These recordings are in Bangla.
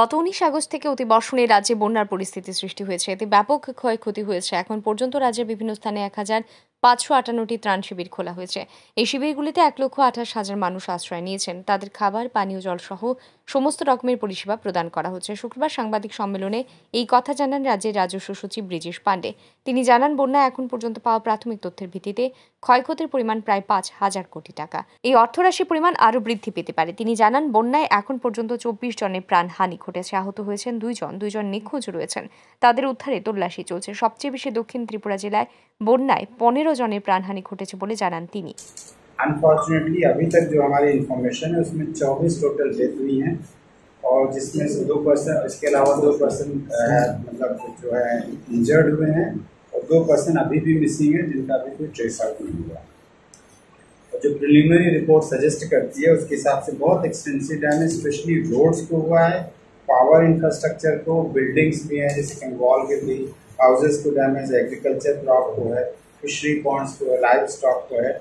গত উনিশ আগস্ট থেকে অতি বর্ষণে রাজ্যে বন্যার পরিস্থিতি সৃষ্টি হয়েছে এতে ব্যাপক ক্ষয়ক্ষতি হয়েছে এখন পর্যন্ত রাজ্যের বিভিন্ন স্থানে এক হাজার পাঁচশো আটান্নটি ত্রাণ শিবির খোলা হয়েছে এই শিবিরগুলিতে এক লক্ষ আঠাশ হাজার মানুষ আশ্রয় নিয়েছেন তাদের খাবার পানীয় জলসহ সমস্ত রকমের পরিষেবা প্রদান করা হচ্ছে শুক্রবার সাংবাদিক সম্মেলনে এই কথা জানান রাজ্যের রাজস্ব সচিব ব্রিজেশ পাণ্ডে তিনি জানান বন্যা এখন পর্যন্ত পাওয়া প্রাথমিক তথ্যের ভিত্তিতে ক্ষয়ক্ষতির পরিমাণ প্রায় পাঁচ হাজার কোটি টাকা এই অর্থরাশির পরিমাণ আরও বৃদ্ধি পেতে পারে তিনি জানান বন্যায় এখন পর্যন্ত চব্বিশ জনের প্রাণহানি ঘটেছে আহত হয়েছেন দুইজন দুইজন নিখোঁজ রয়েছেন তাদের উদ্ধারে তল্লাশি চলছে সবচেয়ে বেশি দক্ষিণ ত্রিপুরা জেলায় বন্যায় পনেরো জনের প্রাণহানি ঘটেছে বলে জানান তিনি अनफॉर्चुनेटली अभी तक जो हमारी इन्फॉर्मेशन है उसमें चौबीस टोटल डेथ हुई हैं और जिसमें से दो पर्सन इसके अलावा दो पर्सन मतलब जो है इंजर्ड हुए हैं और दो पर्सन अभी भी मिसिंग है जिनका अभी कोई ट्रेस आउट नहीं हुआ और जो प्रिलिमिनरी रिपोर्ट सजेस्ट करती है उसके हिसाब से बहुत एक्सटेंसिव डैमेज स्पेशली रोड्स को हुआ है पावर इंफ्रास्ट्रक्चर को बिल्डिंग्स भी हैं जैसे कंगॉल के भी हाउसेज को डैमेज एग्रीकल्चर क्रॉप को है फिशरी पॉइंट्स को है लाइफ स्टॉक को है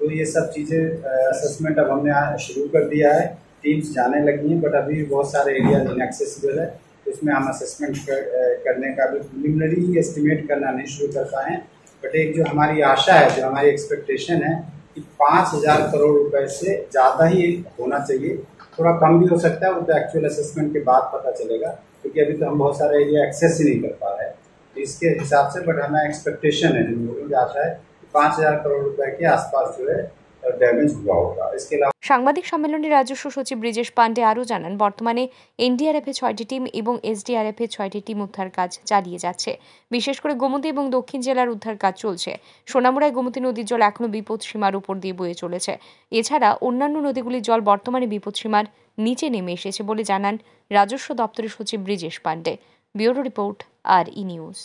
तो ये सब चीज़ें असेसमेंट अब हमने शुरू कर दिया है टीम्स जाने लगी हैं बट अभी बहुत सारे एरियाज इनएक्सेसिबल है उसमें हम असेसमेंट कर, करने का भी प्रिलिमिनरी एस्टिमेट करना नहीं शुरू कर पाए बट एक जो हमारी आशा है जो हमारी एक्सपेक्टेशन है कि पाँच हज़ार करोड़ रुपए से ज़्यादा ही होना चाहिए थोड़ा कम भी हो सकता है वो तो एक्चुअल असेसमेंट के बाद पता चलेगा क्योंकि अभी तो हम बहुत सारे एरिया एक्सेस ही नहीं कर पा रहे हैं तो इसके हिसाब से बट हमें एक्सपेक्टेशन है जो लोगों की आशा है पाँच हजार करोड़ रुपए के आसपास जो है हुआ होगा इसके अलावा সাংবাদিক সম্মেলনে রাজস্ব সচিব ব্রিজেশ পান্ডে আরও জানান বর্তমানে এনডিআরএফে ছয়টি টিম এবং এসডিআরএফে ছয়টি টিম উদ্ধার কাজ চালিয়ে যাচ্ছে বিশেষ করে গোমতী এবং দক্ষিণ জেলার উদ্ধার কাজ চলছে সোনামুড়ায় গোমতী নদীর জল এখনও বিপদ সীমার উপর দিয়ে বয়ে চলেছে এছাড়া অন্যান্য নদীগুলির জল বর্তমানে বিপদ সীমার নিচে নেমে এসেছে বলে জানান রাজস্ব দপ্তরের সচিব ব্রিজেশ পান্ডে ব্যুরো রিপোর্ট আর ই নিউজ